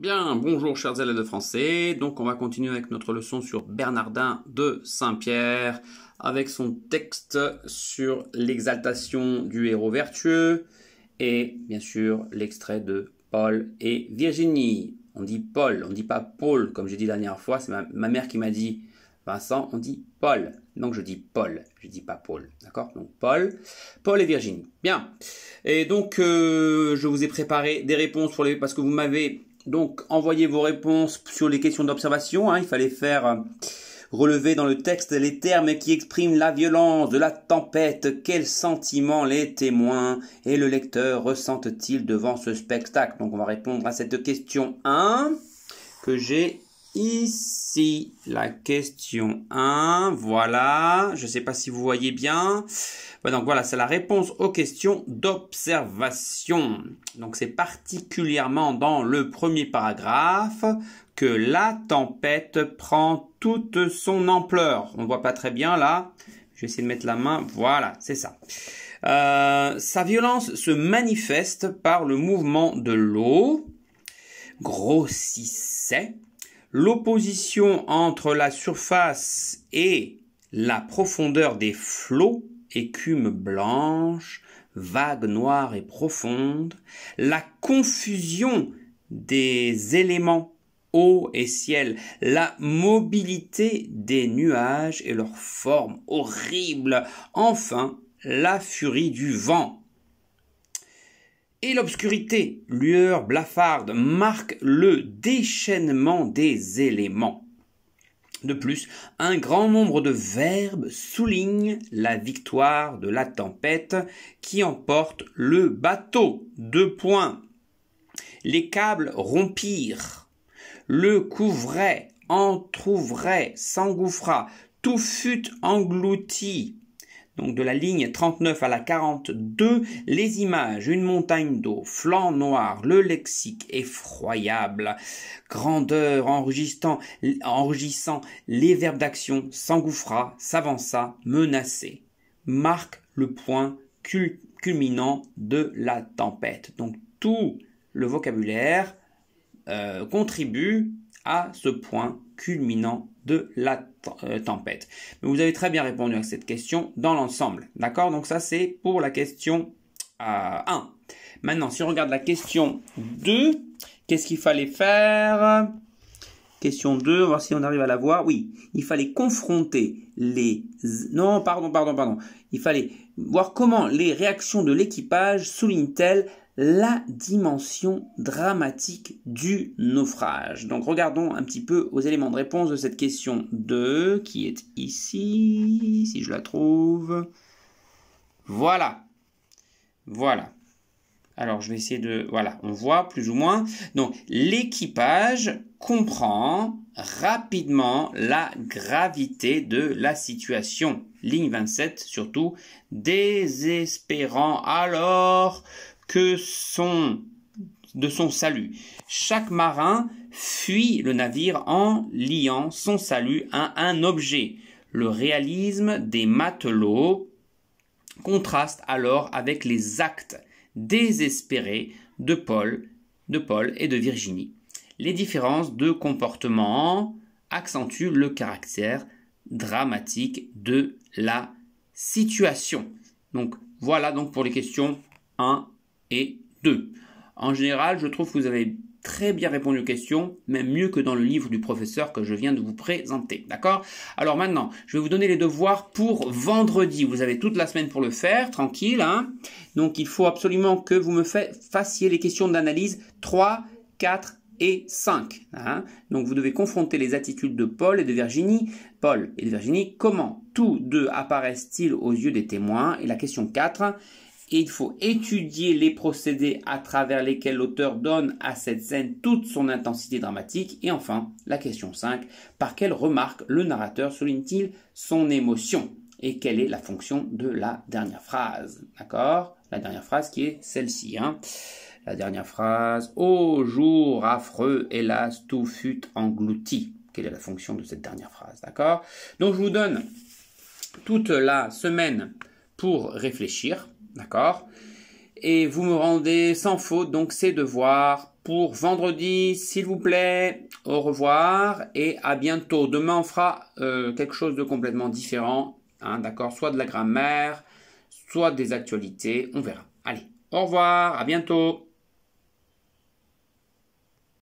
Bien, bonjour chers élèves de français. Donc on va continuer avec notre leçon sur Bernardin de Saint-Pierre avec son texte sur l'exaltation du héros vertueux et bien sûr l'extrait de Paul et Virginie. On dit Paul, on dit pas Paul comme j'ai dit la dernière fois, c'est ma, mère qui m'a dit Vincent, on dit Paul. Donc je dis Paul, je dis pas Paul, d'accord Donc Paul, Paul et Virginie. Bien. Et donc euh, je vous ai préparé des réponses pour les parce que vous m'avez donc envoyez vos réponses sur les questions d'observation. Hein. Il fallait faire euh, relever dans le texte les termes qui expriment la violence de la tempête. Quels sentiments les témoins et le lecteur ressentent-ils devant ce spectacle Donc on va répondre à cette question 1 que j'ai ici. La question 1, voilà, je ne sais pas si vous voyez bien. donc voilà, c'est la réponse aux questions d'observation. Donc c'est particulièrement dans le premier paragraphe que la tempête prend toute son ampleur. On ne voit pas très bien là. Je vais essayer de mettre la main. Voilà, c'est ça. Euh, sa violence se manifeste par le mouvement de l'eau grossissait l'opposition entre la surface et la profondeur des flots, écume blanche, vague noire et profonde, la confusion des éléments eau et ciel, la mobilité des nuages et leur forme horrible, enfin la furie du vent, et l'obscurité, lueur blafarde, marque le déchaînement des éléments. De plus, un grand nombre de verbes soulignent la victoire de la tempête qui emporte le bateau. Deux points. Les câbles rompirent. Le couvrait, entr'ouvrait, s'engouffra. Tout fut englouti donc de la ligne 39 à la 42, les images, une montagne d'eau, flanc noir, le lexique effroyable, grandeur enregistrant, les verbes d'action, s'engouffra, s'avança, menaçait, marque le point culminant de la tempête. Donc tout le vocabulaire euh, contribue à ce point culminant de la euh, tempête Mais vous avez très bien répondu à cette question dans l'ensemble. D'accord Donc ça c'est pour la question 1. Euh, Maintenant, si on regarde la question 2, qu'est-ce qu'il fallait faire Question 2, voir si on arrive à la voir. Oui, il fallait confronter les... Non, pardon, pardon, pardon. Il fallait voir comment les réactions de l'équipage soulignent-elles la dimension dramatique du naufrage. Donc regardons un petit peu aux éléments de réponse de cette question 2 qui est ici, si je la trouve. Voilà. Voilà. Alors je vais essayer de... Voilà, on voit plus ou moins. Donc l'équipage comprend rapidement la gravité de la situation ligne 27 surtout, désespérant alors que son de son salut. Chaque marin fuit le navire en liant son salut à un objet. Le réalisme des matelots contraste alors avec les actes désespérés de Paul, de Paul et de Virginie. Les différences de comportement accentuent le caractère dramatique de la situation. Donc voilà donc pour les questions 1 et 2. En général, je trouve que vous avez très bien répondu aux questions, même mieux que dans le livre du professeur que je viens de vous présenter. D'accord Alors maintenant, je vais vous donner les devoirs pour vendredi. Vous avez toute la semaine pour le faire, tranquille. Hein donc il faut absolument que vous me fassiez les questions d'analyse 3, 4 et 5. Hein. Donc vous devez confronter les attitudes de Paul et de Virginie. Paul et de Virginie, comment tous deux apparaissent-ils aux yeux des témoins Et la question 4, il faut étudier les procédés à travers lesquels l'auteur donne à cette scène toute son intensité dramatique. Et enfin, la question 5, par quelle remarque le narrateur souligne-t-il son émotion Et quelle est la fonction de la dernière phrase D'accord La dernière phrase qui est celle-ci. Hein. La dernière phrase, au jour affreux, hélas, tout fut englouti. Quelle est la fonction de cette dernière phrase, d'accord Donc je vous donne toute la semaine pour réfléchir, d'accord Et vous me rendez sans faute donc ces devoirs pour vendredi, s'il vous plaît. Au revoir et à bientôt. Demain, on fera euh, quelque chose de complètement différent, hein, d'accord Soit de la grammaire, soit des actualités, on verra. Allez, au revoir, à bientôt.